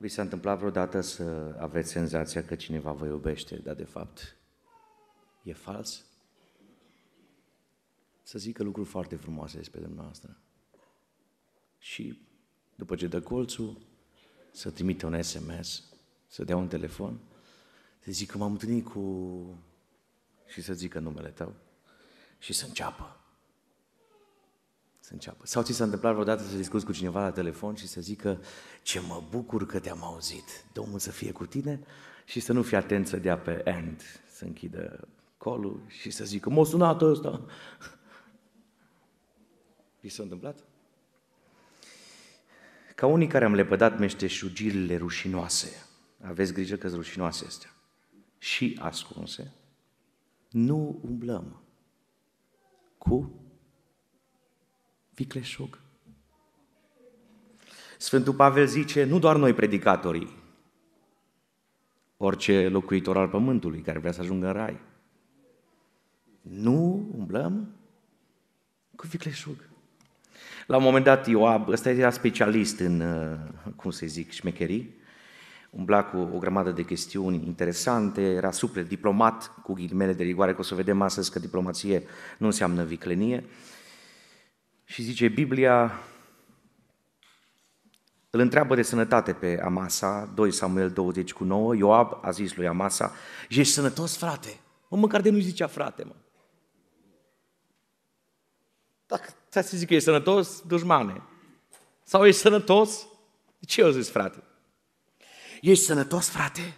Vi s-a întâmplat vreodată să aveți senzația că cineva vă iubește, dar de fapt e fals? Să zică lucruri foarte frumoase despre dumneavoastră. Și după ce dă colțul, să trimite un SMS, să dea un telefon, să zică m-am întâlnit cu... și să zică numele tău și să înceapă să înceapă. Sau ți s-a întâmplat vreodată să discuți cu cineva la telefon și să zică ce mă bucur că te-am auzit, Domnul să fie cu tine și să nu fii atent să dea pe end, să închidă colul și să zică m-a sunat ăsta. Vi s-a întâmplat? Ca unii care am lepădat meșteșugirile rușinoase, aveți grijă că sunt rușinoase astea, și ascunse, nu umblăm cu vicleșug. Sfântul Pavel zice, nu doar noi predicatorii, orice locuitor al pământului care vrea să ajungă în rai. Nu umblăm cu vicleșug. La un moment dat, Ioab, ăsta era specialist în, uh, cum să zic, șmecherii, umbla cu o grămadă de chestiuni interesante, era super diplomat, cu ghilimele de rigoare, că o să vedem astăzi că diplomație nu înseamnă viclenie, uh, și zice, Biblia îl întreabă de sănătate pe Amasa, 2 Samuel 20 cu 9, Ioab a zis lui Amasa, ești sănătos, frate? Mă, măcar de nu zicea frate, mă. Dacă ți-a zis că ești sănătos, dușmane. Sau ești sănătos? De ce eu zis, frate? Ești sănătos, frate?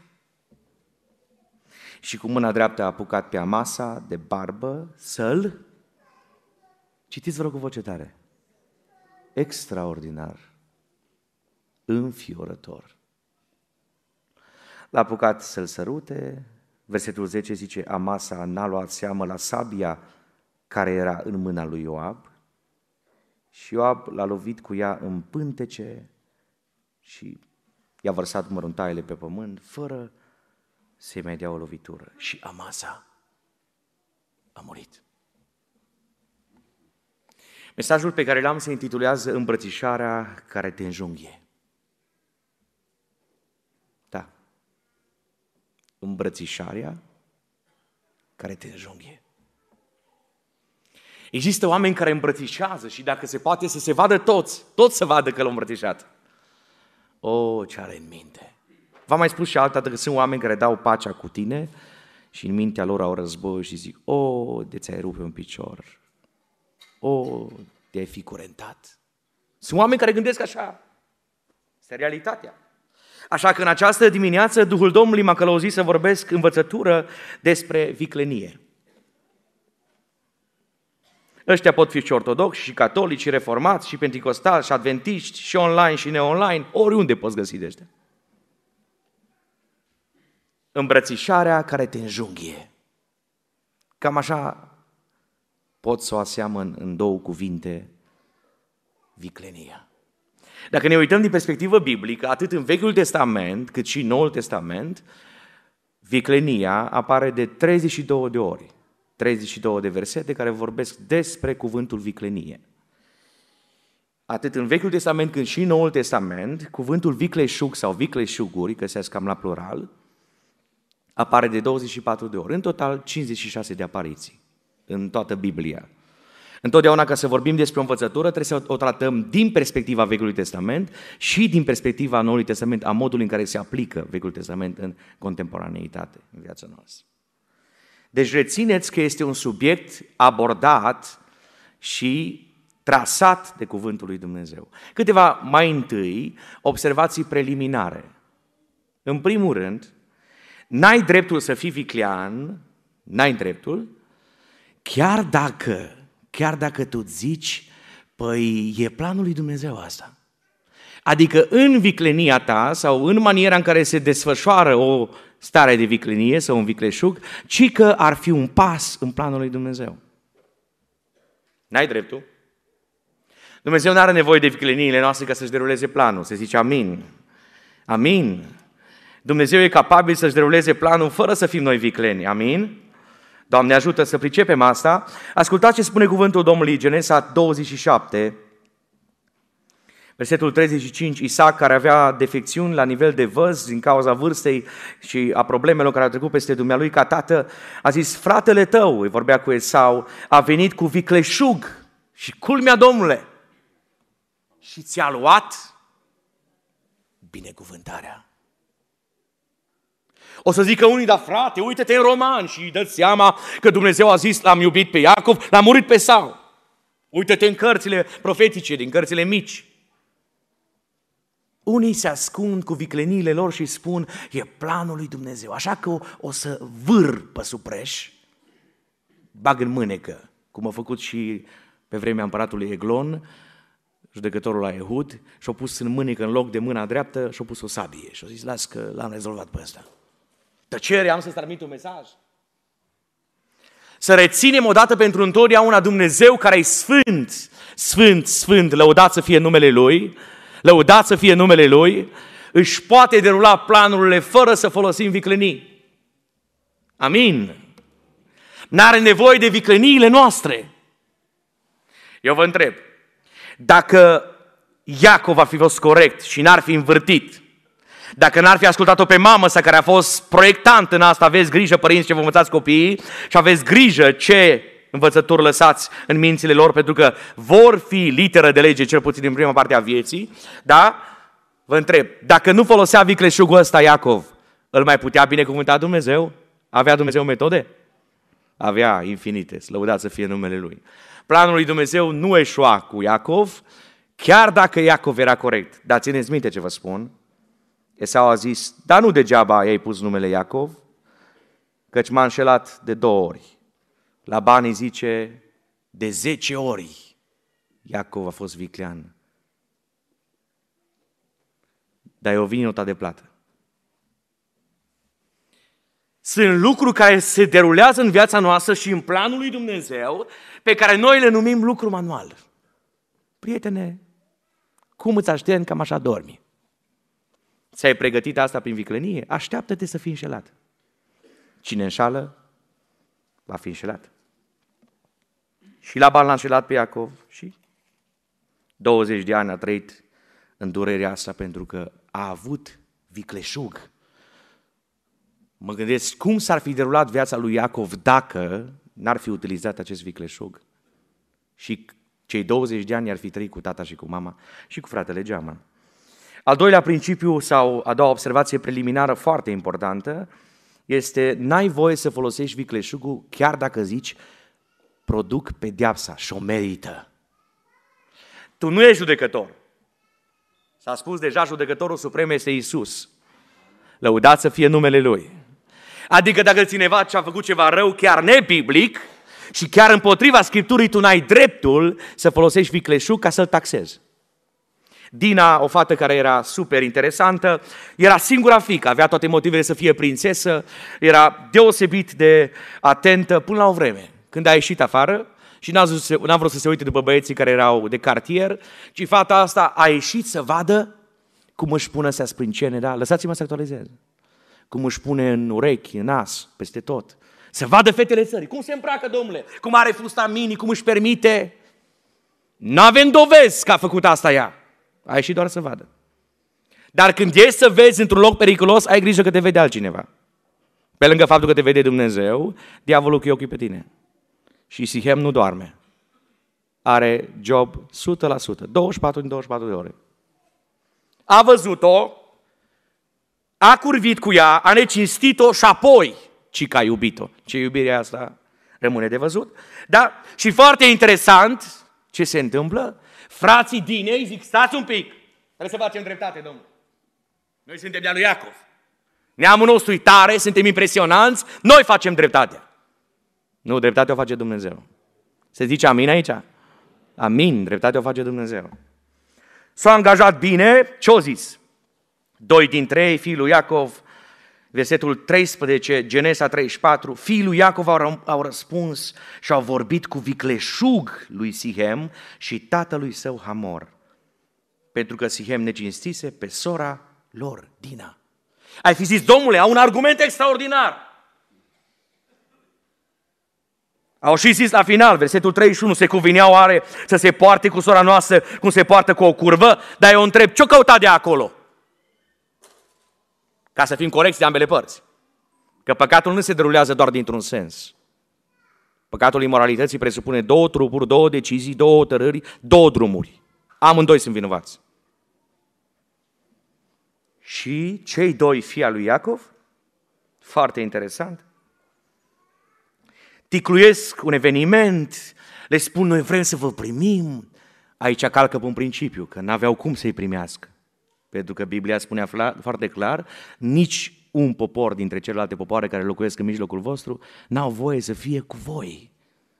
Și cu mâna dreaptă a apucat pe Amasa de barbă să-l Citiți, vă rog, cu voce tare. Extraordinar. Înfiorător. L-a apucat să-l sărute. Versetul 10 zice, Amasa n-a luat seamă la sabia care era în mâna lui Ioab și Ioab l-a lovit cu ea în pântece și i-a vărsat măruntaiele pe pământ fără să-i mai dea o lovitură. Și Amasa a murit. Mesajul pe care l-am se intitulează Îmbrățișarea care te înjunghie. Da. Îmbrățișarea care te înjunghie. Există oameni care îmbrățișează și dacă se poate să se vadă toți, toți să vadă că l-au îmbrățișat. O, oh, ce are în minte. V-am mai spus și altă dată că sunt oameni care dau pacea cu tine și în mintea lor au război și zic, o, oh, de ți-ai rupe un picior, o, te-ai fi curentat. Sunt oameni care gândesc așa. Este realitatea. Așa că în această dimineață Duhul Domnului m-a călăuzit să vorbesc învățătură despre viclenie. Ăștia pot fi și ortodoxi, și catolici, și reformați, și penticostali, și adventiști, și online, și neonline, oriunde poți găsi de ăștia. Îmbrățișarea care te înjunghie. Cam așa pot să o aseamăn în două cuvinte, viclenia. Dacă ne uităm din perspectivă biblică, atât în Vechiul Testament cât și în Noul Testament, viclenia apare de 32 de ori, 32 de versete care vorbesc despre cuvântul viclenie. Atât în Vechiul Testament cât și în Noul Testament, cuvântul vicleșug sau vicleșuguri, se cam la plural, apare de 24 de ori, în total 56 de apariții în toată Biblia. Întotdeauna ca să vorbim despre o învățătură trebuie să o tratăm din perspectiva Vechiului Testament și din perspectiva Noului Testament, a modului în care se aplică Vechiul Testament în contemporaneitate, în viața noastră. Deci rețineți că este un subiect abordat și trasat de cuvântul lui Dumnezeu. Câteva mai întâi observații preliminare. În primul rând, n-ai dreptul să fii viclean, n-ai dreptul, chiar dacă, chiar dacă tu zici, păi e planul lui Dumnezeu asta. Adică în viclenia ta sau în maniera în care se desfășoară o stare de viclenie sau un vicleșug, ci că ar fi un pas în planul lui Dumnezeu. N-ai dreptul? Dumnezeu nu are nevoie de vicleniile noastre ca să-și deruleze planul. Se zice amin. Amin. Dumnezeu e capabil să-și deruleze planul fără să fim noi vicleni. Amin? Doamne ajută să pricepem asta. Ascultați ce spune cuvântul Domnului Genesa 27, Versetul 35, Isaac, care avea defecțiuni la nivel de văz din cauza vârstei și a problemelor care au trecut peste dumnealui ca tată, a zis, fratele tău, îi vorbea cu Esau, a venit cu vicleșug și culmea Domnule și ți-a luat binecuvântarea. O să zică unii, da frate, uite-te în roman și îi dă seama că Dumnezeu a zis, l-am iubit pe Iacov, l-am murit pe Saul. Uite te în cărțile profetice, din cărțile mici. Unii se ascund cu vicleniile lor și spun, e planul lui Dumnezeu. Așa că o, o să vâr pe supreș, bag în mânecă, cum a făcut și pe vremea împăratului Eglon, judecătorul la Ehud, și-a pus în mânecă, în loc de mâna dreaptă, și-a pus o sabie. Și-a zis, las că l-am rezolvat pe ăsta. Tăcere, am să-ți transmit un mesaj. Să reținem odată pentru întotdeauna Dumnezeu care e sfânt, sfânt, sfânt, lăudat să fie numele Lui, lăudat să fie numele Lui, își poate derula planurile fără să folosim viclenii. Amin. N-are nevoie de vicleniile noastre. Eu vă întreb, dacă Iacov ar fi fost corect și n-ar fi învârtit, dacă n-ar fi ascultat-o pe mamă sa care a fost proiectant în asta, aveți grijă, părinți, ce vă învățați copiii și aveți grijă ce învățături lăsați în mințile lor, pentru că vor fi literă de lege, cel puțin din prima parte a vieții, da? Vă întreb, dacă nu folosea vicleșugul ăsta Iacov, îl mai putea binecuvânta Dumnezeu? Avea Dumnezeu metode? Avea infinite, slăudat să fie numele Lui. Planul lui Dumnezeu nu eșua cu Iacov, chiar dacă Iacov era corect. Dar țineți minte ce vă spun, Esau a zis, dar nu degeaba i-ai pus numele Iacov, căci m-a înșelat de două ori. La bani zice, de zece ori Iacov a fost viclean. Dar eu vin vinota de plată. Sunt lucruri care se derulează în viața noastră și în planul lui Dumnezeu, pe care noi le numim lucru manual. Prietene, cum îți aștept cam așa dormi? Ți-ai pregătit asta prin viclenie? Așteaptă-te să fii înșelat. Cine înșală, va fi înșelat. Și bal l-a înșelat pe Iacov și 20 de ani a trăit în durerea asta pentru că a avut vicleșug. Mă gândesc cum s-ar fi derulat viața lui Iacov dacă n-ar fi utilizat acest vicleșug. Și cei 20 de ani ar fi trăit cu tata și cu mama și cu fratele Geaman. Al doilea principiu sau a doua observație preliminară foarte importantă este n-ai voie să folosești vicleșugul chiar dacă zici produc pedeapsa și o merită. Tu nu ești judecător. S-a spus deja, judecătorul suprem este Isus. Lăudați să fie numele Lui. Adică dacă cineva ce a făcut ceva rău, chiar nebiblic, și chiar împotriva Scripturii, tu n-ai dreptul să folosești vicleșug ca să-l taxezi. Dina, o fată care era super interesantă, era singura fică, avea toate motivele să fie prințesă, era deosebit de atentă până la o vreme. Când a ieșit afară și n-a, zis, n-a vrut să se uite după băieții care erau de cartier, ci fata asta a ieșit să vadă cum își pune astea sprâncene, da? Lăsați-mă să actualizez. Cum își pune în urechi, în nas, peste tot. Să vadă fetele țării. Cum se îmbracă, domnule? Cum are fusta mini, cum își permite? N-avem dovezi că a făcut asta ea. A ieșit doar să vadă. Dar când ieși să vezi într-un loc periculos, ai grijă că te vede altcineva. Pe lângă faptul că te vede Dumnezeu, diavolul cu ochii pe tine. Și Sihem nu doarme. Are job 100%, 24 din 24 de ore. A văzut-o, a curvit cu ea, a necinstit-o și apoi, ci că a iubit-o. Ce iubirea asta rămâne de văzut. Da? Și foarte interesant ce se întâmplă, frații din ei zic, stați un pic, trebuie să facem dreptate, domnule. Noi suntem de-a lui Iacov. Neamul nostru e tare, suntem impresionanți, noi facem dreptatea. Nu, dreptatea o face Dumnezeu. Se zice amin aici? Amin, dreptatea o face Dumnezeu. S-a angajat bine, ce-o zis? Doi din trei, fiul lui Iacov, Versetul 13, Genesa 34, fiii lui Iacov au, au răspuns și au vorbit cu vicleșug lui Sihem și tatălui său Hamor, pentru că Sihem ne cinstise pe sora lor, Dina. Ai fi zis, domnule, au un argument extraordinar. Au și zis la final, versetul 31, se cuvinea oare să se poarte cu sora noastră cum se poartă cu o curvă? Dar eu întreb, ce-o căuta de acolo? Ca să fim corecți de ambele părți. Că păcatul nu se derulează doar dintr-un sens. Păcatul imoralității presupune două trupuri, două decizii, două hotărâri, două drumuri. Amândoi sunt vinovați. Și cei doi fii al lui Iacov, foarte interesant, ticluiesc un eveniment, le spun noi vrem să vă primim. Aici calcă un principiu, că n-aveau cum să-i primească. Pentru că Biblia spune foarte clar, nici un popor dintre celelalte popoare care locuiesc în mijlocul vostru n-au voie să fie cu voi.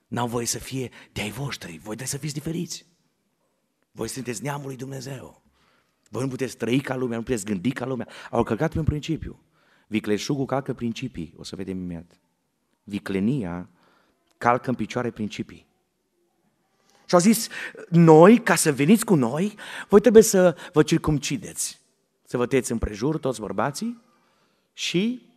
N-au voie să fie de ai voștri. Voi trebuie să fiți diferiți. Voi sunteți neamul lui Dumnezeu. Voi nu puteți trăi ca lumea, nu puteți gândi ca lumea. Au căcat pe un principiu. Vicleșugul calcă principii, o să vedem imediat. Viclenia calcă în picioare principii. Și au zis, noi, ca să veniți cu noi, voi trebuie să vă circumcideți, să vă tăieți împrejur toți bărbații și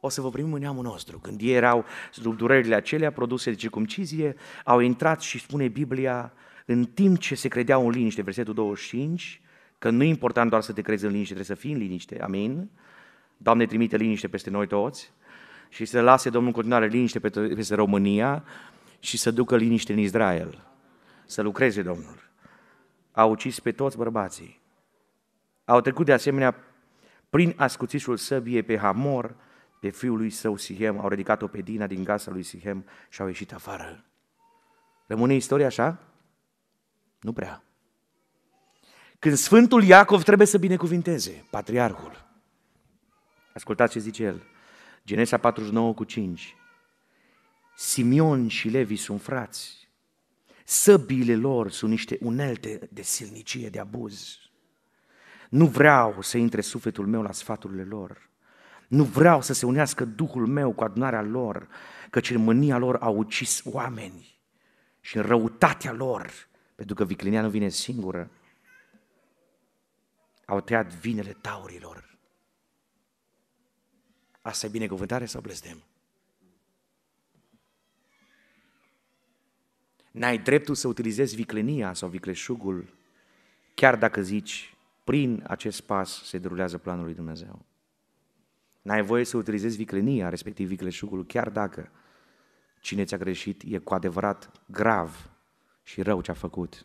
o să vă primim în neamul nostru. Când ei erau sub durerile acelea produse de circumcizie, au intrat și spune Biblia, în timp ce se credeau în liniște, versetul 25, că nu e important doar să te crezi în liniște, trebuie să fii în liniște, amin? Doamne, trimite liniște peste noi toți și să lase Domnul în continuare liniște peste România și să ducă liniște în Israel să lucreze Domnul. A ucis pe toți bărbații. Au trecut de asemenea prin ascuțișul săbie pe Hamor, pe fiul lui său Sihem, au ridicat-o pe Dina din casa lui Sihem și au ieșit afară. Rămâne istoria așa? Nu prea. Când Sfântul Iacov trebuie să binecuvinteze, patriarhul. Ascultați ce zice el. Genesa 49 cu 5. Simion și Levi sunt frați. Săbiile lor sunt niște unelte de silnicie, de abuz. Nu vreau să intre sufletul meu la sfaturile lor. Nu vreau să se unească Duhul meu cu adunarea lor, căci în mânia lor au ucis oameni și în răutatea lor, pentru că viclinia nu vine singură, au tăiat vinele taurilor. Asta e binecuvântare sau blestem? N-ai dreptul să utilizezi viclenia sau vicleșugul, chiar dacă zici, prin acest pas se derulează planul lui Dumnezeu. N-ai voie să utilizezi viclenia, respectiv vicleșugul, chiar dacă cine ți-a greșit e cu adevărat grav și rău ce-a făcut.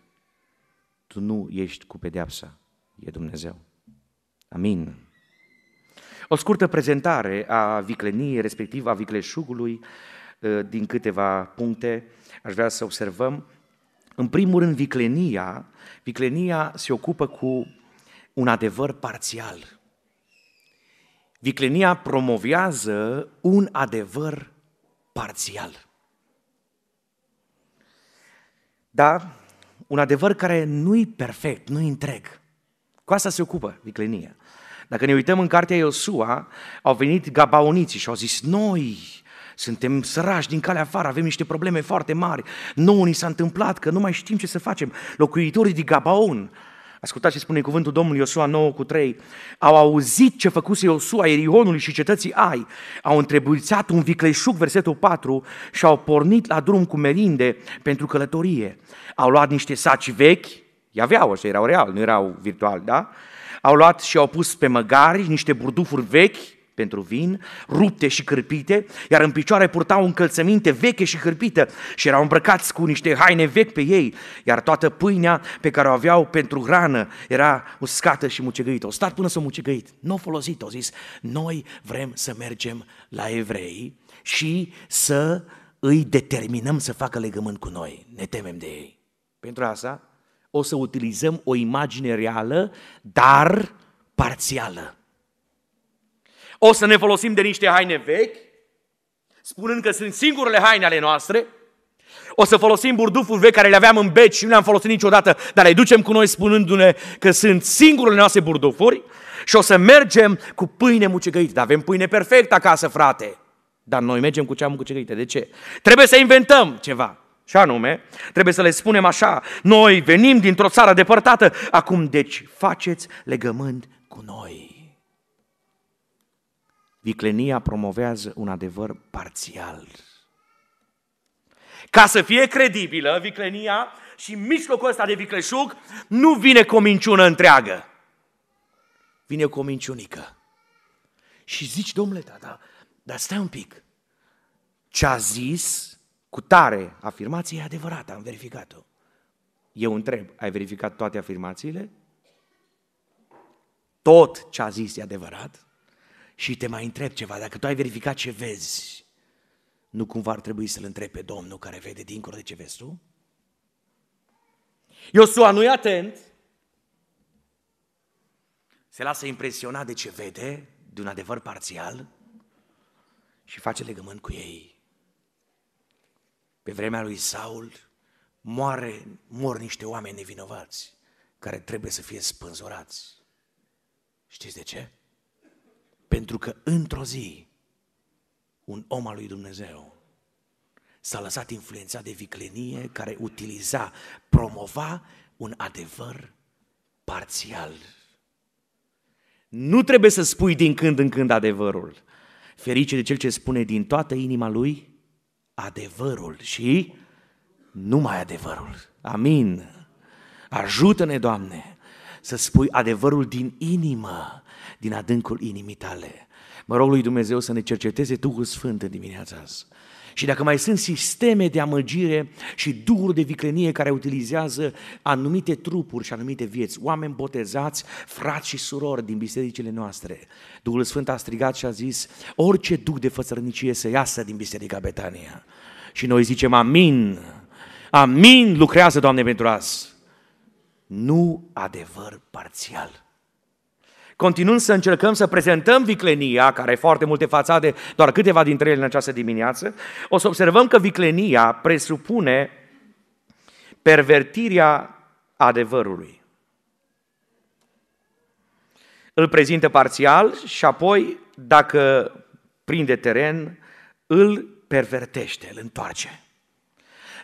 Tu nu ești cu pedeapsa, e Dumnezeu. Amin. O scurtă prezentare a vicleniei, respectiv a vicleșugului, Ă, din câteva puncte aș vrea să observăm. În primul rând, viclenia. Viclenia se ocupă cu un adevăr parțial. Viclenia promovează un adevăr parțial. Da, un adevăr care nu-i perfect, nu-i întreg. Cu asta se ocupă viclenia. Dacă ne uităm în cartea Iosua, au venit gabaoniții și au zis, noi suntem sărași din calea afară, avem niște probleme foarte mari, nouă ni s-a întâmplat că nu mai știm ce să facem. Locuitorii din Gabaon, ascultați ce spune cuvântul Domnului Iosua 9 cu 3, au auzit ce făcuse Iosua Erionului și cetății Ai, au întrebuițat un vicleșug, versetul 4, și au pornit la drum cu merinde pentru călătorie. Au luat niște saci vechi, i aveau așa, erau real, nu erau virtual, da? Au luat și au pus pe măgari niște burdufuri vechi, pentru vin, rupte și cârpite, iar în picioare purtau încălțăminte veche și cârpită și erau îmbrăcați cu niște haine vechi pe ei, iar toată pâinea pe care o aveau pentru hrană era uscată și mucegăită. O stat până să a mucegăit, nu n-o folosit, au zis, noi vrem să mergem la evrei și să îi determinăm să facă legământ cu noi. Ne temem de ei. Pentru asta o să utilizăm o imagine reală, dar parțială. O să ne folosim de niște haine vechi, spunând că sunt singurele haine ale noastre, o să folosim burduful vechi care le aveam în beci și nu le-am folosit niciodată, dar le ducem cu noi spunându-ne că sunt singurele noastre burdufuri și o să mergem cu pâine mucegăită. Dar avem pâine perfectă acasă, frate. Dar noi mergem cu cea mucegăită. De ce? Trebuie să inventăm ceva. Și anume, trebuie să le spunem așa, noi venim dintr-o țară depărtată, acum deci faceți legământ cu noi. Viclenia promovează un adevăr parțial. Ca să fie credibilă viclenia și mijlocul ăsta de vicleșug, nu vine cu o minciună întreagă. Vine cu o minciunică. Și zici, domnule, da, da, dar stai un pic. Ce a zis cu tare afirmație e adevărată, am verificat-o. Eu întreb, ai verificat toate afirmațiile? Tot ce a zis e adevărat? și te mai întreb ceva, dacă tu ai verificat ce vezi, nu cumva ar trebui să-L întrebi pe Domnul care vede dincolo de ce vezi tu? Iosua nu e atent, se lasă impresionat de ce vede, de un adevăr parțial, și face legământ cu ei. Pe vremea lui Saul moare, mor niște oameni nevinovați care trebuie să fie spânzurați. Știți de ce? Pentru că într-o zi, un om al lui Dumnezeu s-a lăsat influențat de viclenie care utiliza, promova un adevăr parțial. Nu trebuie să spui din când în când adevărul. Ferice de cel ce spune din toată inima lui adevărul și numai adevărul. Amin. Ajută-ne, Doamne, să spui adevărul din inimă, din adâncul inimii tale. Mă rog lui Dumnezeu să ne cerceteze Duhul Sfânt în dimineața asta. Și dacă mai sunt sisteme de amăgire și duhuri de viclenie care utilizează anumite trupuri și anumite vieți, oameni botezați, frați și surori din bisericile noastre, Duhul Sfânt a strigat și a zis, orice duc de fățărnicie să iasă din Biserica Betania. Și noi zicem, amin, amin, lucrează Doamne pentru azi. Nu adevăr parțial. Continuând să încercăm să prezentăm viclenia, care are foarte multe fațade, doar câteva dintre ele în această dimineață, o să observăm că viclenia presupune pervertirea adevărului. Îl prezintă parțial și apoi, dacă prinde teren, îl pervertește, îl întoarce.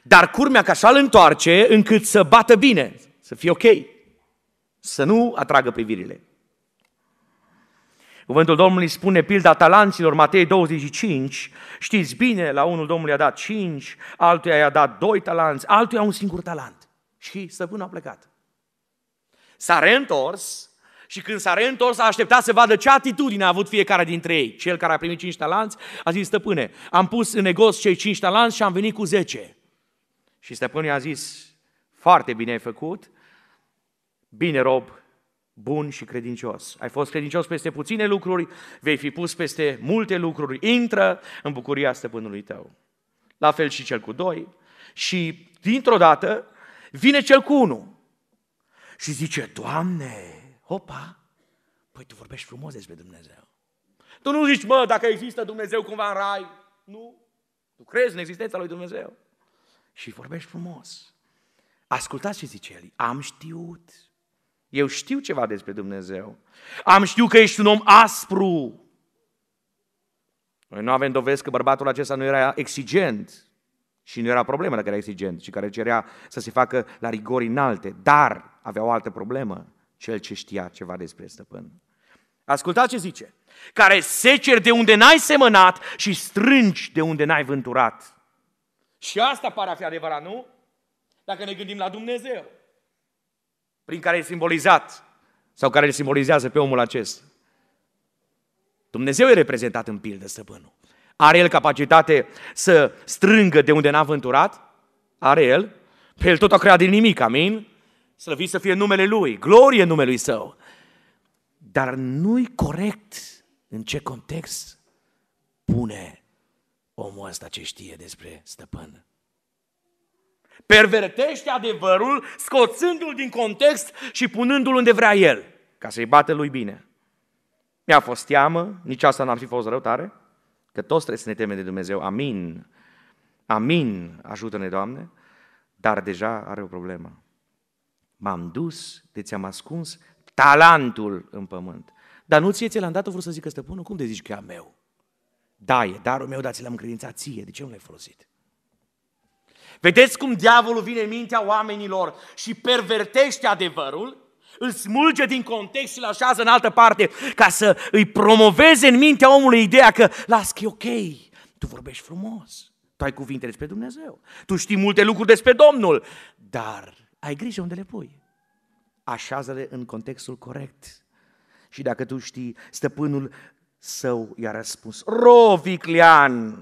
Dar curmea că așa îl întoarce încât să bată bine, să fie ok, să nu atragă privirile. Cuvântul Domnului spune pilda talanților, Matei 25, știți bine, la unul Domnul i-a dat 5, altuia i-a dat 2 talanți, altuia un singur talent. Și stăpânul a plecat. S-a reîntors și când s-a reîntors, a așteptat să vadă ce atitudine a avut fiecare dintre ei. Cel care a primit 5 talanți a zis, stăpâne, am pus în negoț cei 5 talanți și am venit cu 10. Și stăpânul i-a zis, foarte bine ai făcut, bine rob, bun și credincios. Ai fost credincios peste puține lucruri, vei fi pus peste multe lucruri. Intră în bucuria stăpânului tău. La fel și cel cu doi. Și dintr-o dată vine cel cu unu și zice, Doamne, opa, păi tu vorbești frumos despre Dumnezeu. Tu nu zici, mă, dacă există Dumnezeu cumva în rai, nu. Tu crezi în existența lui Dumnezeu. Și vorbești frumos. Ascultați ce zice el. Am știut eu știu ceva despre Dumnezeu. Am știut că ești un om aspru. Noi nu avem dovezi că bărbatul acesta nu era exigent. Și nu era problemă dacă era exigent, ci care cerea să se facă la rigori înalte. Dar avea o altă problemă, cel ce știa ceva despre stăpân. Ascultați ce zice. Care seceri de unde n-ai semănat și strângi de unde n-ai vânturat. Și asta pare a fi adevărat, nu? Dacă ne gândim la Dumnezeu prin care e simbolizat sau care îl simbolizează pe omul acesta. Dumnezeu e reprezentat în pildă stăpânul. Are el capacitate să strângă de unde n-a vânturat? Are el. Pe el tot a creat din nimic, amin? Slăvit să fie numele lui, glorie numelui său. Dar nu-i corect în ce context pune omul ăsta ce știe despre stăpânul. Pervertește adevărul, scoțându-l din context și punându-l unde vrea el, ca să-i bată lui bine. Mi-a fost teamă, nici asta n-ar fi fost rău tare, că toți trebuie să ne temem de Dumnezeu. Amin. Amin. Ajută-ne, Doamne. Dar deja are o problemă. M-am dus, de deci ți-am ascuns talentul în pământ. Dar nu ție ți l-am dat, vreau să zică stăpânul, cum te zici că e a meu? Da, e darul meu, dar ți l-am credințat ție, de ce nu l-ai folosit? Vedeți cum diavolul vine în mintea oamenilor și pervertește adevărul, îl smulge din context și îl așează în altă parte ca să îi promoveze în mintea omului ideea că las că e ok, tu vorbești frumos, tu ai cuvinte despre Dumnezeu, tu știi multe lucruri despre Domnul, dar ai grijă unde le pui. Așează-le în contextul corect. Și dacă tu știi, stăpânul său i-a răspuns, Roviclean,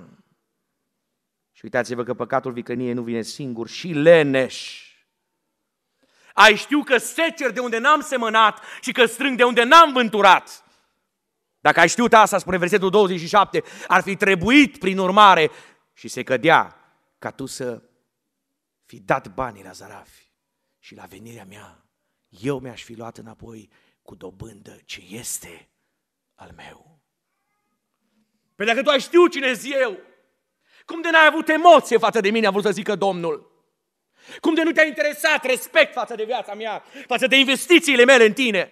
și uitați-vă că păcatul vicăniei nu vine singur, și leneș. Ai știu că secer de unde n-am semănat și că strâng de unde n-am vânturat. Dacă ai știut asta, spune versetul 27, ar fi trebuit prin urmare și se cădea ca tu să fi dat banii la zarafi și la venirea mea, eu mi-aș fi luat înapoi cu dobândă ce este al meu. Pe păi dacă tu ai știu cine eu, cum de n-ai avut emoție față de mine, a vrut să zică Domnul? Cum de nu te-a interesat respect față de viața mea, față de investițiile mele în tine?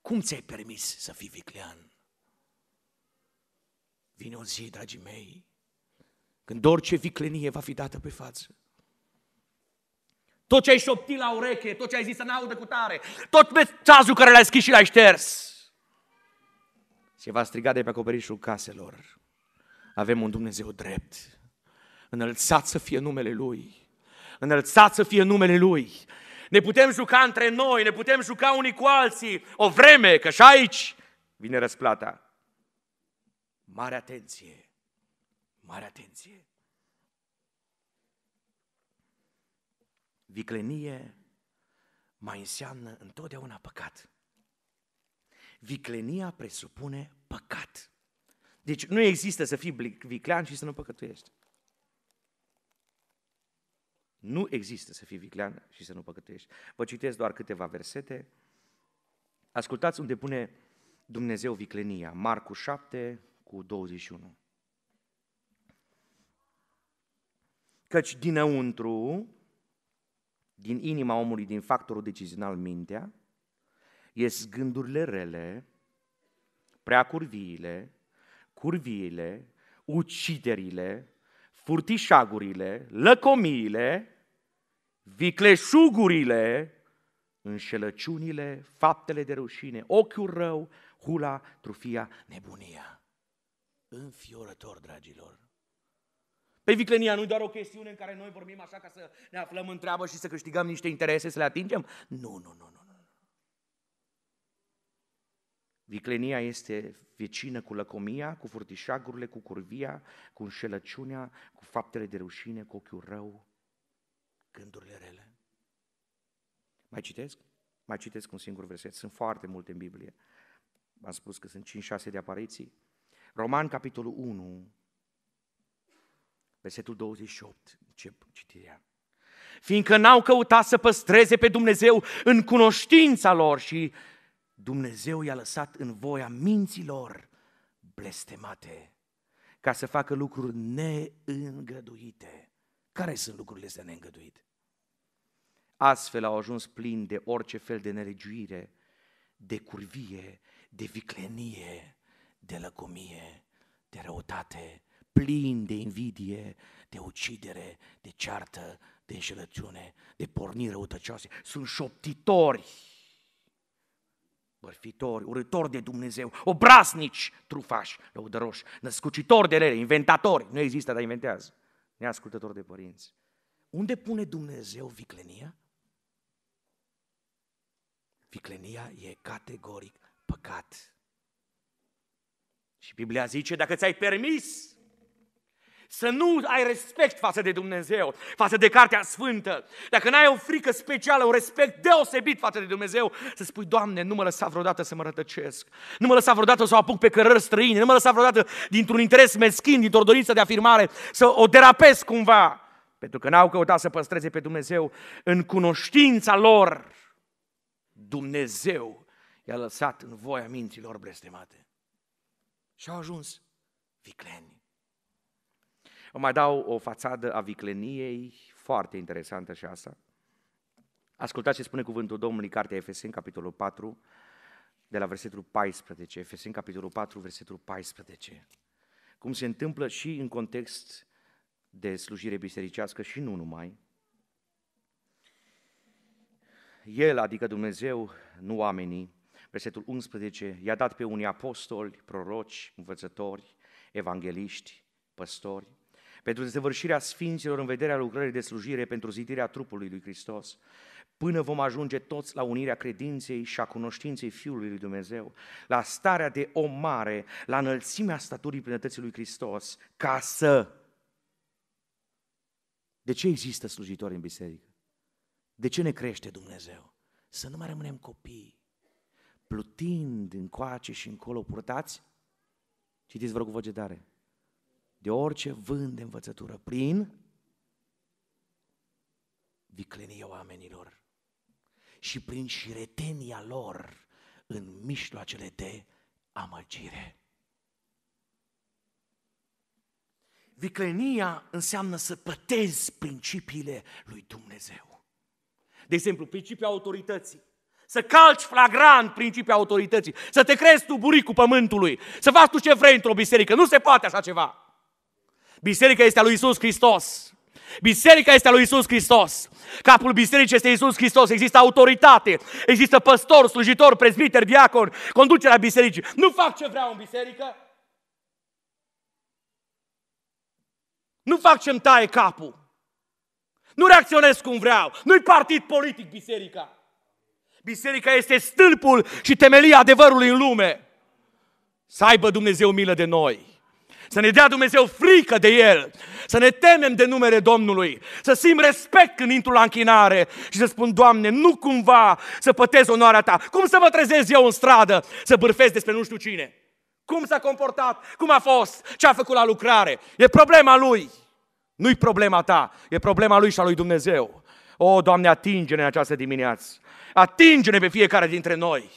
Cum ți-ai permis să fii viclean? Vine o zi, dragii mei, când orice viclenie va fi dată pe față. Tot ce ai șoptit la ureche, tot ce ai zis să n-audă cu tare, tot cazul care l-ai scris și l-ai șters, se va striga de pe acoperișul caselor avem un Dumnezeu drept. Înălțat să fie numele Lui. Înălțat să fie numele Lui. Ne putem juca între noi, ne putem juca unii cu alții. O vreme, că și aici vine răsplata. Mare atenție! Mare atenție! Viclenie mai înseamnă întotdeauna păcat. Viclenia presupune păcat. Deci nu există să fii viclean și să nu păcătuiești. Nu există să fii viclean și să nu păcătuiești. Vă citesc doar câteva versete. Ascultați unde pune Dumnezeu viclenia. Marcu 7 cu 21. Căci dinăuntru, din inima omului, din factorul decizional mintea, ies gândurile rele, preacurviile, curviile, uciderile, furtișagurile, lăcomiile, vicleșugurile, înșelăciunile, faptele de rușine, ochiul rău, hula, trufia, nebunia. Înfiorător, dragilor! Pe viclenia nu e doar o chestiune în care noi vorbim așa ca să ne aflăm în treabă și să câștigăm niște interese, să le atingem? Nu, nu, nu, nu. Viclenia este vecină cu lăcomia, cu furtișagurile, cu curvia, cu înșelăciunea, cu faptele de rușine, cu ochiul rău, gândurile rele. Mai citesc? Mai citesc un singur verset. Sunt foarte multe în Biblie. V-am spus că sunt 5-6 de apariții. Roman, capitolul 1, versetul 28, încep citirea fiindcă n-au căutat să păstreze pe Dumnezeu în cunoștința lor și Dumnezeu i-a lăsat în voia minților blestemate ca să facă lucruri neîngăduite. Care sunt lucrurile astea neîngăduite? Astfel au ajuns plini de orice fel de nelegiuire, de curvie, de viclenie, de lăcomie, de răutate, plini de invidie, de ucidere, de ceartă, de înșelăciune, de porniri răutăcioase. Sunt șoptitori bărfitori, urători de Dumnezeu, obraznici, trufași, lăudăroși, născucitori de rele, inventatori, nu există, dar inventează, neascultători de părinți. Unde pune Dumnezeu viclenia? Viclenia e categoric păcat. Și Biblia zice, dacă ți-ai permis să nu ai respect față de Dumnezeu, față de Cartea Sfântă. Dacă n-ai o frică specială, un respect deosebit față de Dumnezeu, să spui, Doamne, nu mă lăsa vreodată să mă rătăcesc. Nu mă lăsa vreodată să o apuc pe cărări străine. Nu mă lăsa vreodată dintr-un interes meschin, dintr-o dorință de afirmare, să o derapez cumva. Pentru că n-au căutat să păstreze pe Dumnezeu în cunoștința lor. Dumnezeu i-a lăsat în voia minților blestemate. Și au ajuns vicleni Vă mai dau o fațadă a vicleniei, foarte interesantă și asta. Ascultați ce spune cuvântul Domnului, cartea Efeseni, capitolul 4, de la versetul 14. Efeseni, capitolul 4, versetul 14. Cum se întâmplă și în context de slujire bisericească și nu numai. El, adică Dumnezeu, nu oamenii, versetul 11, i-a dat pe unii apostoli, proroci, învățători, evangeliști, păstori, pentru desăvârșirea sfinților în vederea lucrării de slujire, pentru zidirea trupului lui Hristos, până vom ajunge toți la unirea credinței și a cunoștinței Fiului lui Dumnezeu, la starea de om mare, la înălțimea staturii plinătății lui Hristos, ca să... De ce există slujitori în biserică? De ce ne crește Dumnezeu? Să nu mai rămânem copii, plutind încoace și încolo, purtați, citiți vă rog cu voce de orice vânt de învățătură prin viclenia oamenilor și prin șiretenia lor în mișloacele de amăgire. Viclenia înseamnă să pătezi principiile lui Dumnezeu. De exemplu, principiul autorității. Să calci flagrant principiul autorității. Să te crezi tu buricul pământului. Să faci tu ce vrei într-o biserică. Nu se poate așa ceva. Biserica este a lui Isus Hristos. Biserica este a lui Isus Hristos. Capul bisericii este Isus Hristos. Există autoritate, există păstor, slujitor, prezbiter, diacon, conducerea bisericii. Nu fac ce vreau în biserică. Nu fac ce-mi taie capul. Nu reacționez cum vreau. Nu-i partid politic biserica. Biserica este stâlpul și temelia adevărului în lume. Să aibă Dumnezeu milă de noi. Să ne dea Dumnezeu frică de El, să ne temem de numele Domnului, să simt respect când intru la închinare și să spun, Doamne, nu cumva să pătez onoarea Ta. Cum să mă trezesc eu în stradă să bârfez despre nu știu cine? Cum s-a comportat? Cum a fost? Ce a făcut la lucrare? E problema lui. Nu-i problema ta, e problema lui și a lui Dumnezeu. O, Doamne, atinge-ne în această dimineață. Atinge-ne pe fiecare dintre noi.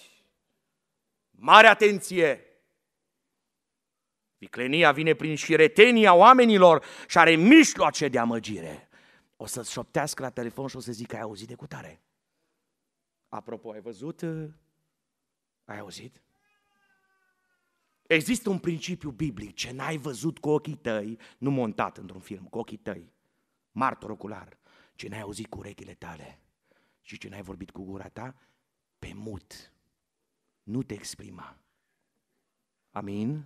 Mare atenție! Viclenia vine prin șiretenia oamenilor și are mișloace de amăgire. O să-ți șoptească la telefon și o să zică, ai auzit de cutare. Apropo, ai văzut? Uh, ai auzit? Există un principiu biblic, ce n-ai văzut cu ochii tăi, nu montat într-un film, cu ochii tăi, martor ocular, ce n-ai auzit cu urechile tale și ce n-ai vorbit cu gura ta, pe mut. Nu te exprima. Amin?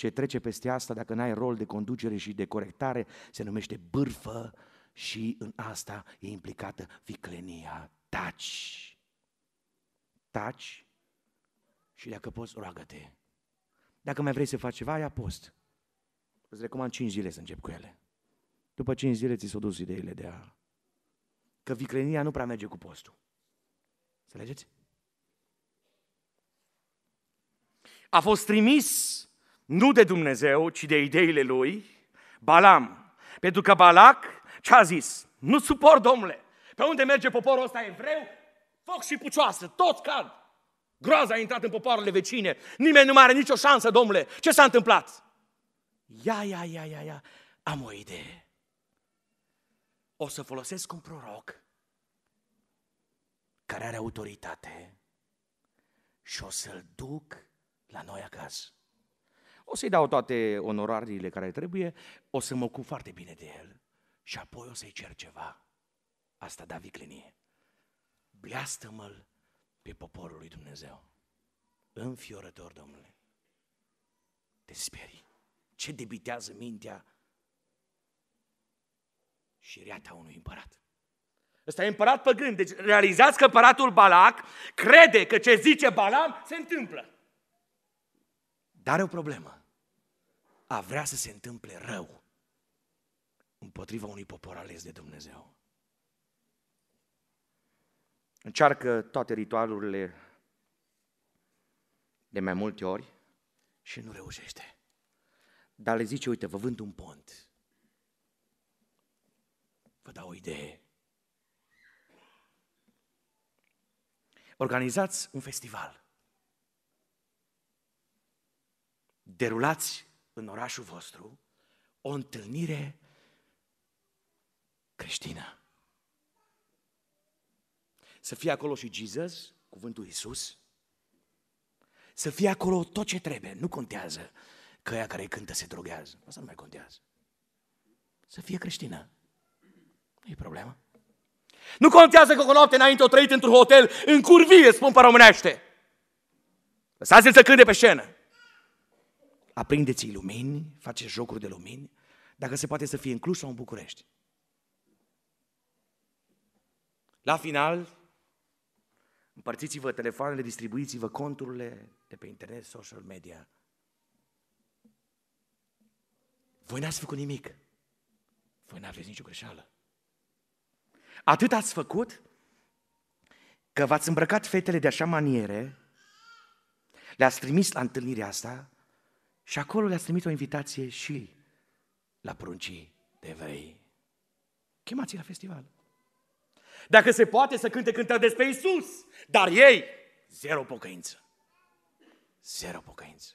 Ce trece peste asta dacă n-ai rol de conducere și de corectare se numește bârfă și în asta e implicată viclenia. Taci! Taci și dacă poți, roagă-te. Dacă mai vrei să faci ceva, ia post. Îți recomand 5 zile să încep cu ele. După 5 zile ți s-au dus ideile de a... Că viclenia nu prea merge cu postul. Înțelegeți? A fost trimis nu de Dumnezeu, ci de ideile lui, Balam. Pentru că Balac ce a zis? Nu suport, domnule! Pe unde merge poporul ăsta evreu? Foc și pucioasă, toți cad! Groaza a intrat în popoarele vecine. Nimeni nu mai are nicio șansă, domnule. Ce s-a întâmplat? Ia, ia, ia, ia, ia. Am o idee. O să folosesc un proroc care are autoritate și o să-l duc la noi acasă o să-i dau toate onorariile care trebuie, o să mă ocup foarte bine de el și apoi o să-i cer ceva. Asta da viclenie. bleastă mă pe poporul lui Dumnezeu. Înfiorător, Domnule. Te speri. Ce debitează mintea și reata unui împărat. Ăsta e împărat gând. Deci realizați că împăratul Balac crede că ce zice Balam se întâmplă. Dar are o problemă a vrea să se întâmple rău împotriva unui popor ales de Dumnezeu. Încearcă toate ritualurile de mai multe ori și nu reușește. Dar le zice, uite, vă vând un pont. Vă dau o idee. Organizați un festival. Derulați în orașul vostru o întâlnire creștină. Să fie acolo și Jesus, cuvântul Iisus, să fie acolo tot ce trebuie, nu contează că ea care cântă se drogează, asta nu mai contează. Să fie creștină, nu e problemă. Nu contează că o noapte înainte o trăit într-un hotel, în curvie, spun pe românește. Lăsați-l să cânte pe scenă aprindeți lumini, faceți jocuri de lumini, dacă se poate să fie în Cluj sau în București. La final, împărțiți-vă telefoanele, distribuiți-vă conturile de pe internet, social media. Voi n-ați făcut nimic. Voi n-aveți nicio greșeală. Atât ați făcut că v-ați îmbrăcat fetele de așa maniere, le-ați trimis la întâlnirea asta, și acolo le-a trimis o invitație și la pruncii de evrei. Chemați la festival. Dacă se poate să cânte cântări despre Isus, dar ei, zero pocăință. Zero pocăință.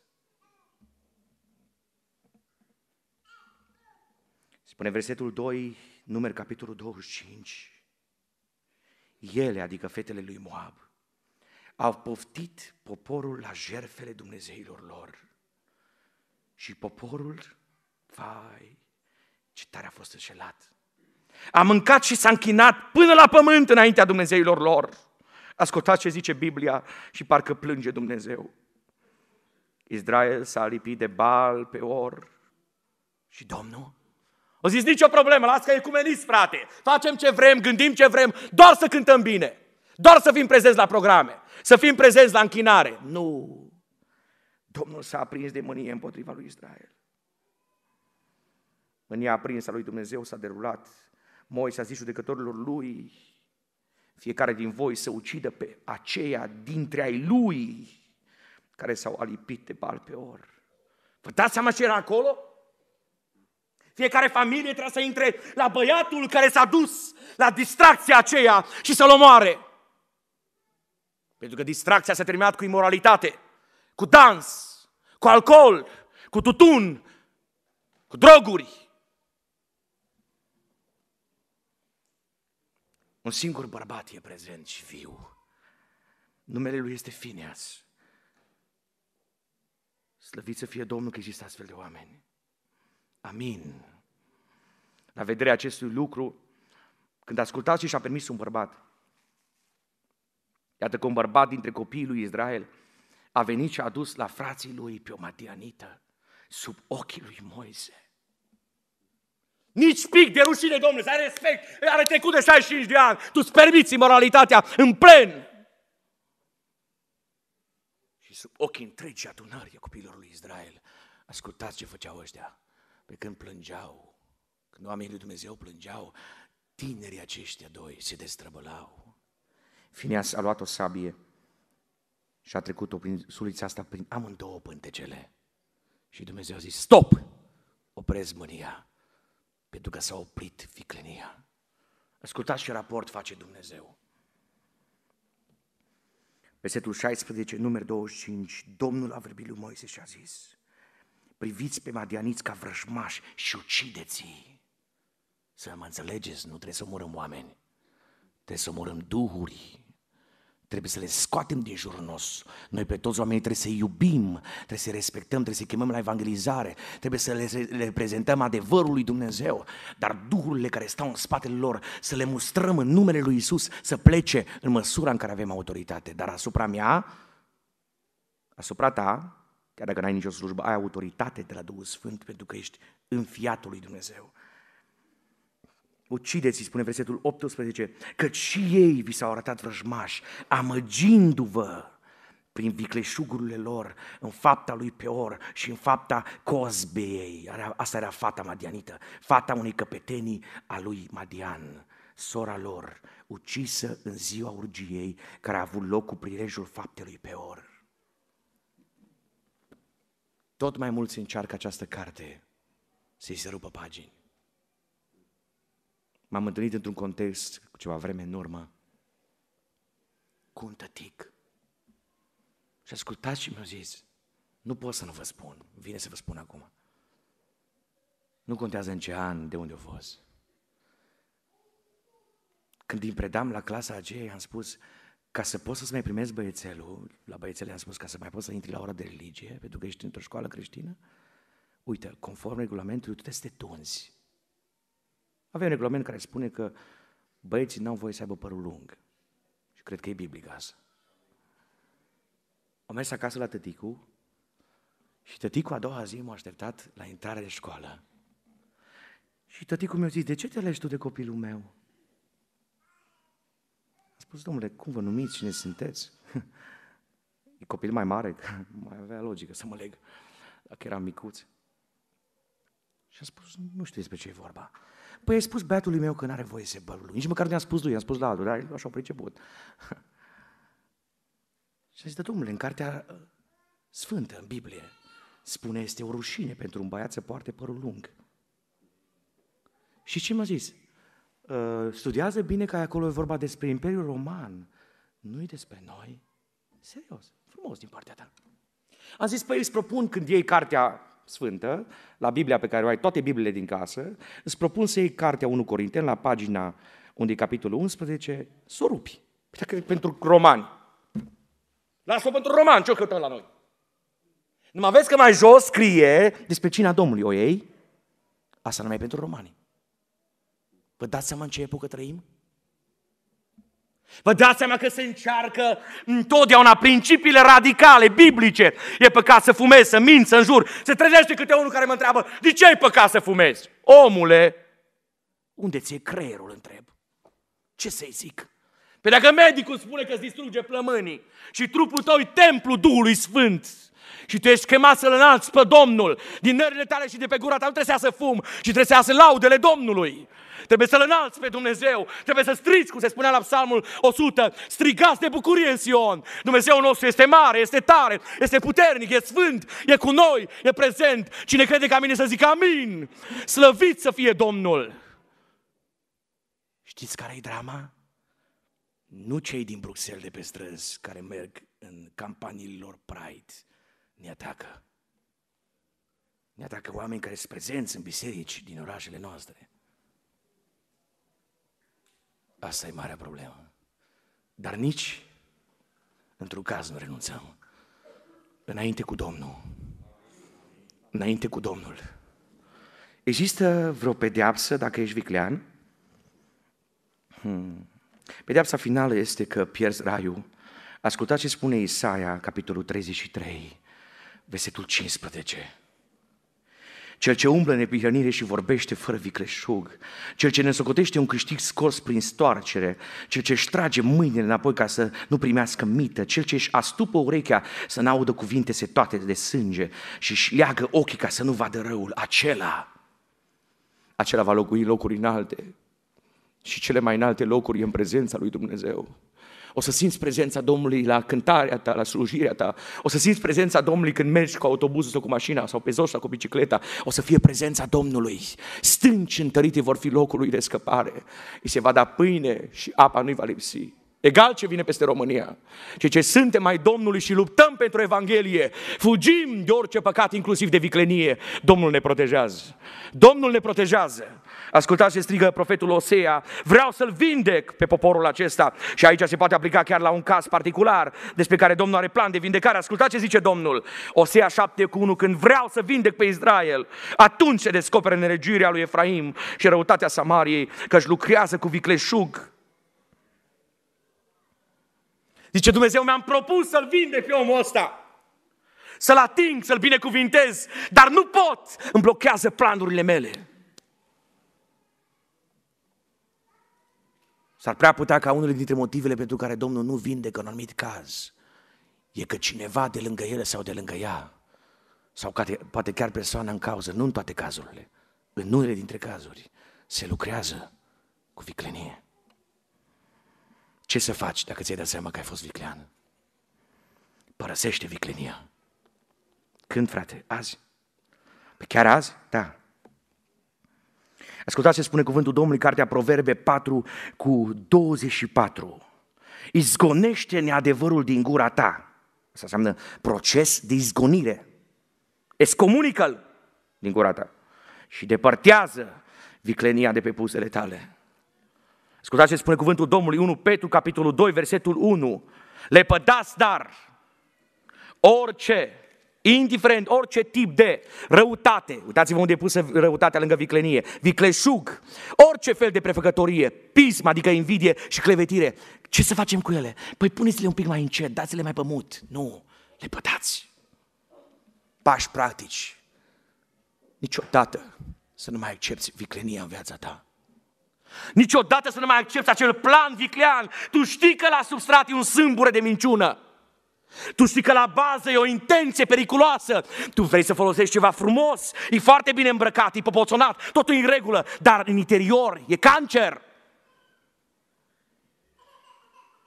Spune versetul 2, număr capitolul 25. Ele, adică fetele lui Moab, au poftit poporul la jerfele Dumnezeilor lor. Și poporul, vai, ce tare a fost înșelat. A mâncat și s-a închinat până la pământ înaintea Dumnezeilor lor. Ascultați ce zice Biblia și parcă plânge Dumnezeu. Israel s-a lipit de bal pe or și Domnul o zis, nicio problemă, Las că e ecumenist, frate. Facem ce vrem, gândim ce vrem, doar să cântăm bine. Doar să fim prezenți la programe, să fim prezenți la închinare. Nu. Domnul s-a aprins de mânie împotriva lui Israel. Mânia aprinsă a lui Dumnezeu s-a derulat. Moise a zis judecătorilor lui, fiecare din voi să ucidă pe aceia dintre ai lui care s-au alipit de bal pe or. Vă dați seama ce era acolo? Fiecare familie trebuie să intre la băiatul care s-a dus la distracția aceea și să-l omoare. Pentru că distracția s-a terminat cu imoralitate cu dans, cu alcool, cu tutun, cu droguri. Un singur bărbat e prezent și viu. Numele lui este Fineas. Slăvit să fie Domnul că există astfel de oameni. Amin. La vederea acestui lucru, când ascultați ce și-a permis un bărbat, iată că un bărbat dintre copiii lui Israel a venit și a dus la frații lui pe o madianită sub ochii lui Moise. Nici pic de rușine, domnule, să ai respect, are trecut de 65 de ani, tu-ți permiți moralitatea în plen. Și sub ochii întregi adunări a copiilor lui Israel, ascultați ce făceau ăștia. Pe când plângeau, când oamenii lui Dumnezeu plângeau, tinerii aceștia doi se destrăbălau. Fineas a luat o sabie și a trecut-o prin sulița asta prin amândouă pântecele. Și Dumnezeu a zis, stop, oprez mânia, pentru că s-a oprit ficlenia. Ascultați ce raport face Dumnezeu. Versetul 16, număr 25, Domnul a vorbit lui Moise și a zis, priviți pe madianiți ca vrăjmași și ucideți-i. Să mă înțelegeți, nu trebuie să omorâm oameni, trebuie să omorâm duhuri. Trebuie să le scoatem din jurul nostru. Noi pe toți oamenii trebuie să iubim, trebuie să respectăm, trebuie să-i chemăm la evangelizare, trebuie să le, le prezentăm adevărul lui Dumnezeu, dar duhurile care stau în spatele lor, să le mustrăm în numele lui Isus să plece în măsura în care avem autoritate. Dar asupra mea, asupra ta, chiar dacă n-ai nicio slujbă, ai autoritate de la Duhul Sfânt pentru că ești în Fiatul lui Dumnezeu. Ucideți, spune versetul 18, că și ei vi s-au arătat vrăjmași, amăgindu-vă prin vicleșugurile lor, în fapta lui Peor și în fapta Cosbei. Asta era fata madianită, fata unei căpetenii a lui Madian, sora lor, ucisă în ziua urgiei care a avut loc cu prilejul faptelui Peor. Tot mai mulți încearcă această carte să-i se rupă pagini. M-am întâlnit într-un context cu ceva vreme în urmă cu un tătic. Și ascultați și mi-a zis, nu pot să nu vă spun, vine să vă spun acum. Nu contează în ce an, de unde a fost. Când îi predam la clasa aceea, am spus, ca să poți să-ți mai primezi băiețelul, la băiețele am spus, ca să mai poți să intri la ora de religie, pentru că ești într-o școală creștină, uite, conform regulamentului, tu trebuie să te tunzi. Avem un regulament care spune că băieții n-au voie să aibă părul lung. Și cred că e biblic asta. Am mers acasă la tăticu și tăticu a doua zi m-a așteptat la intrare de școală. Și tăticu mi-a zis, de ce te alegi tu de copilul meu? A spus, domnule, cum vă numiți, cine sunteți? E copil mai mare, mai avea logică să mă leg, dacă eram micuț. Și a spus, nu știu despre ce e vorba. Păi ai spus beatului meu că nu are voie să bălului. Nici măcar nu i-am spus lui, i-am spus la altul, dar așa a priceput. Și a zis, domnule, în cartea uh, sfântă, în Biblie, spune, este o rușine pentru un băiat să poarte părul lung. Și ce m-a zis? Uh, studiază bine că acolo e vorba despre Imperiul Roman, nu e despre noi. Serios, frumos din partea ta. Am zis, păi îți propun când iei cartea Sfântă, la Biblia pe care o ai, toate Bibliile din casă, îți propun să iei cartea 1 Corinteni, la pagina unde e capitolul 11, să o rupi. Păi pentru romani. Lasă-o pentru romani, ce o căutăm la noi? Numai vezi că mai jos scrie despre cina Domnului, o ei? Asta numai pentru romani. Vă dați seama în ce epocă trăim? Vă dați seama că se încearcă întotdeauna principiile radicale, biblice. E păcat să fumezi, să minți, să înjuri. Se trezește câte unul care mă întreabă, de ce e păcat să fumezi? Omule, unde ți-e creierul, întreb. Ce să-i zic? Pe păi dacă medicul spune că îți distruge plămânii și trupul tău e templul Duhului Sfânt, și tu ești chemat să-L înalți pe Domnul din nările tale și de pe gura ta. Nu trebuie să fum, și trebuie să laudele Domnului. Trebuie să-L înalți pe Dumnezeu. Trebuie să strigi, cum se spunea la psalmul 100. Strigați de bucurie în Sion. Dumnezeu nostru este mare, este tare, este puternic, e sfânt, e cu noi, e prezent. Cine crede ca mine să zică amin. Slăvit să fie Domnul. Știți care e drama? Nu cei din Bruxelles de pe străzi care merg în campaniile lor Pride ne atacă. Ne atacă oameni care sunt prezenți în biserici din orașele noastre. Asta e marea problemă. Dar nici într-un caz nu renunțăm. Înainte cu Domnul. Înainte cu Domnul. Există vreo pedeapsă dacă ești viclean? Hmm. Pedeapsa finală este că pierzi raiul. Ascultați ce spune Isaia, capitolul 33, versetul 15 cel ce umblă în neprihănire și vorbește fără vicleșug, cel ce ne socotește un câștig scos prin stoarcere, cel ce își trage mâinile înapoi ca să nu primească mită, cel ce își astupă urechea să nu audă cuvinte setoate de sânge și își leagă ochii ca să nu vadă răul, acela, acela va locui locuri înalte și cele mai înalte locuri în prezența lui Dumnezeu o să simți prezența Domnului la cântarea ta, la slujirea ta, o să simți prezența Domnului când mergi cu autobuzul sau cu mașina sau pe jos sau cu bicicleta, o să fie prezența Domnului. Stânci întărite vor fi locul lui de scăpare. Îi se va da pâine și apa nu-i va lipsi. Egal ce vine peste România. cei ce suntem mai Domnului și luptăm pentru Evanghelie. Fugim de orice păcat, inclusiv de viclenie. Domnul ne protejează. Domnul ne protejează. Ascultați ce strigă profetul Osea, vreau să-l vindec pe poporul acesta. Și aici se poate aplica chiar la un caz particular despre care Domnul are plan de vindecare. Ascultați ce zice Domnul. Osea 7 cu 1, când vreau să vindec pe Israel, atunci se descoperă neregiurea lui Efraim și răutatea Samariei, își lucrează cu vicleșug. Zice Dumnezeu, mi-am propus să-l vindec pe omul ăsta să-l ating, să-l binecuvintez, dar nu pot, îmi blochează planurile mele. S-ar prea putea ca unul dintre motivele pentru care Domnul nu vindecă în anumit caz e că cineva de lângă el sau de lângă ea, sau poate chiar persoana în cauză, nu în toate cazurile, în unele dintre cazuri, se lucrează cu viclenie. Ce să faci dacă ți-ai dat seama că ai fost viclean? Părăsește viclenia. Când, frate? Azi? Pe păi chiar azi? Da. Ascultați ce spune cuvântul Domnului, cartea Proverbe 4 cu 24. Izgonește neadevărul din gura ta. Asta înseamnă proces de izgonire. Escomunică-l din gura ta și depărtează viclenia de pe pusele tale. Ascultați ce spune cuvântul Domnului 1 Petru, capitolul 2, versetul 1. Lepădați dar orice indiferent orice tip de răutate, uitați-vă unde e pusă răutatea lângă viclenie, vicleșug, orice fel de prefăcătorie, pism, adică invidie și clevetire, ce să facem cu ele? Păi puneți-le un pic mai încet, dați-le mai pământ. Nu, le pătați. Pași practici. Niciodată să nu mai accepti viclenia în viața ta. Niciodată să nu mai accepti acel plan viclean. Tu știi că la substrat e un sâmbure de minciună. Tu știi că la bază e o intenție periculoasă. Tu vrei să folosești ceva frumos, e foarte bine îmbrăcat, e popoțonat, totul e în regulă, dar în interior e cancer.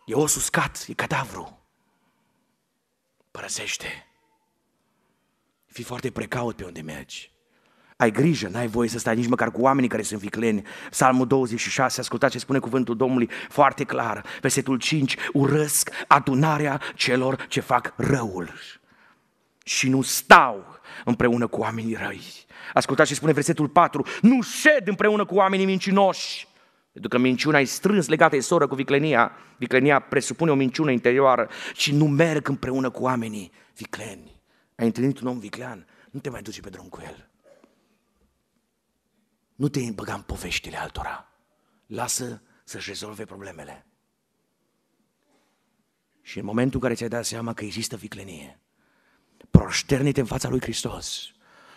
E os uscat, e cadavru. Părăsește. Fii foarte precaut pe unde mergi ai grijă, n-ai voie să stai nici măcar cu oamenii care sunt vicleni. Psalmul 26, ascultați ce spune cuvântul Domnului foarte clar. Versetul 5, urăsc adunarea celor ce fac răul și nu stau împreună cu oamenii răi. Ascultați ce spune versetul 4, nu șed împreună cu oamenii mincinoși. Pentru că minciuna e strâns legată, e soră cu viclenia. Viclenia presupune o minciună interioară și nu merg împreună cu oamenii vicleni. Ai întâlnit un om viclean, nu te mai duci pe drum cu el. Nu te băga în poveștile altora. Lasă să-și rezolve problemele. Și în momentul în care ți-ai dat seama că există viclenie, proșterne-te în fața lui Hristos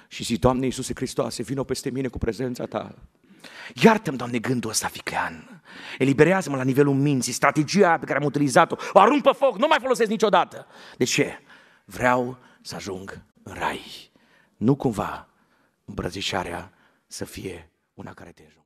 și zi, Doamne Iisuse Hristoase, vină peste mine cu prezența Ta. Iartă-mi, Doamne, gândul ăsta viclean. Eliberează-mă la nivelul minții, strategia pe care am utilizat-o, o arunc pe foc, nu mai folosesc niciodată. De ce? Vreau să ajung în rai. Nu cumva îmbrăzișarea să fie o na carretera.